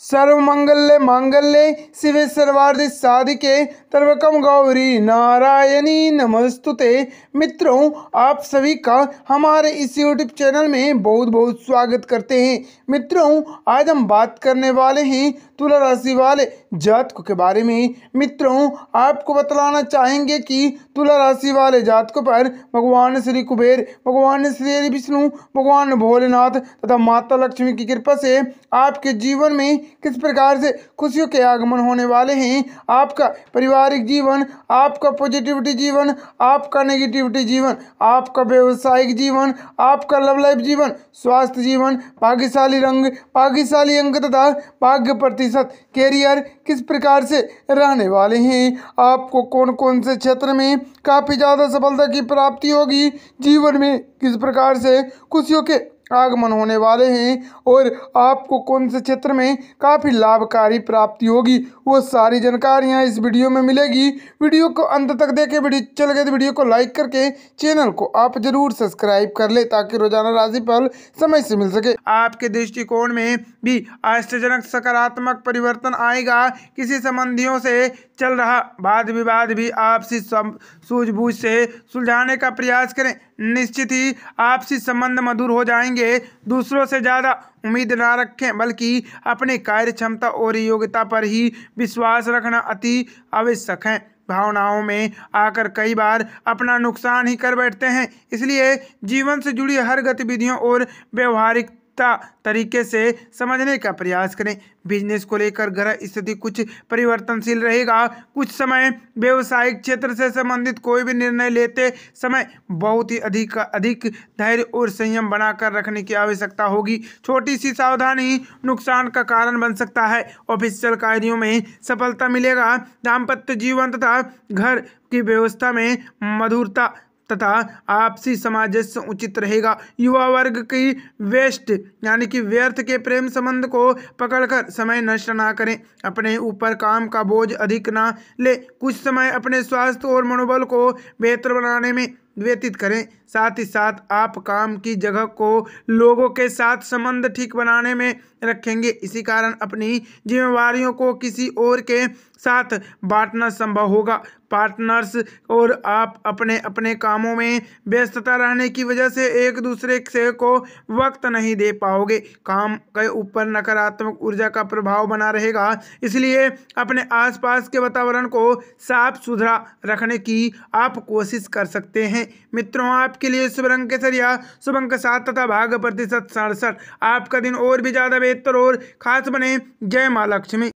सर्व मंगल्य मांगल्य शिव सर्वाधि साधिके तर्वकम गौरी नारायणी नमस्तुते मित्रों आप सभी का हमारे इस यूट्यूब चैनल में बहुत बहुत स्वागत करते हैं मित्रों आज हम बात करने वाले हैं तुला राशि वाले जातकों के बारे में मित्रों आपको बतलाना चाहेंगे कि तुला राशि वाले जातकों पर भगवान श्री कुबेर भगवान श्री विष्णु भगवान भोलेनाथ तथा माता लक्ष्मी की कृपा से आपके जीवन में किस प्रकार से खुशियों के आगमन होने वाले हैं आपका पारिवारिक जीवन आपका पॉजिटिविटी जीवन आपका नेगेटिविटी जीवन आपका व्यवसायिक जीवन आपका लव लाइफ जीवन स्वास्थ्य जीवन भाग्यशाली रंग भाग्यशाली अंक तथा भाग्य प्रति प्रतिशत कैरियर किस प्रकार से रहने वाले हैं आपको कौन कौन से क्षेत्र में काफ़ी ज़्यादा सफलता की प्राप्ति होगी जीवन में किस प्रकार से खुशियों के आगमन होने वाले हैं और आपको कौन से क्षेत्र में काफ़ी लाभकारी प्राप्ति होगी वो सारी जानकारियाँ इस वीडियो में मिलेगी वीडियो को अंत तक देखें वीडियो चल गए तो वीडियो को लाइक करके चैनल को आप जरूर सब्सक्राइब कर ले ताकि रोजाना राशि फल समय से मिल सके आपके दृष्टिकोण में भी आश्चर्यजनक सकारात्मक परिवर्तन आएगा किसी संबंधियों से चल रहा वाद विवाद भी आपसी सूझबूझ से सुलझाने का प्रयास करें निश्चित ही आपसी संबंध मधुर हो जाएंगे करेंगे दूसरों से ज़्यादा उम्मीद ना रखें बल्कि अपने कार्य क्षमता और योग्यता पर ही विश्वास रखना अति आवश्यक है भावनाओं में आकर कई बार अपना नुकसान ही कर बैठते हैं इसलिए जीवन से जुड़ी हर गतिविधियों और व्यवहारिक सटीकता तरीके से समझने का प्रयास करें बिजनेस को लेकर ग्रह स्थिति कुछ परिवर्तनशील रहेगा कुछ समय व्यवसायिक क्षेत्र से संबंधित कोई भी निर्णय लेते समय बहुत ही अधिक अधिक धैर्य और संयम बनाकर रखने की आवश्यकता होगी छोटी सी सावधानी नुकसान का कारण बन सकता है ऑफिशियल कार्यों में सफलता मिलेगा दाम्पत्य जीवन तथा घर की व्यवस्था में मधुरता तथा आपसी सामंजस्य उचित रहेगा युवा वर्ग की वेस्ट यानी कि व्यर्थ के प्रेम संबंध को पकड़कर समय नष्ट ना करें अपने ऊपर काम का बोझ अधिक ना ले कुछ समय अपने स्वास्थ्य और मनोबल को बेहतर बनाने में व्यतीत करें साथ ही साथ आप काम की जगह को लोगों के साथ संबंध ठीक बनाने में रखेंगे इसी कारण अपनी जिम्मेवारियों को किसी और के साथ बांटना संभव होगा पार्टनर्स और आप अपने अपने कामों में व्यस्तता रहने की वजह से एक दूसरे से को वक्त नहीं दे पाओगे काम के ऊपर नकारात्मक ऊर्जा का प्रभाव बना रहेगा इसलिए अपने आसपास के वातावरण को साफ सुथरा रखने की आप कोशिश कर सकते हैं मित्रों आपके लिए शुभ अंक सरिया शुभ अंक सात तथा भाग प्रतिशत सड़सठ आपका दिन और भी ज़्यादा बेहतर और खास बने जय माँ लक्ष्मी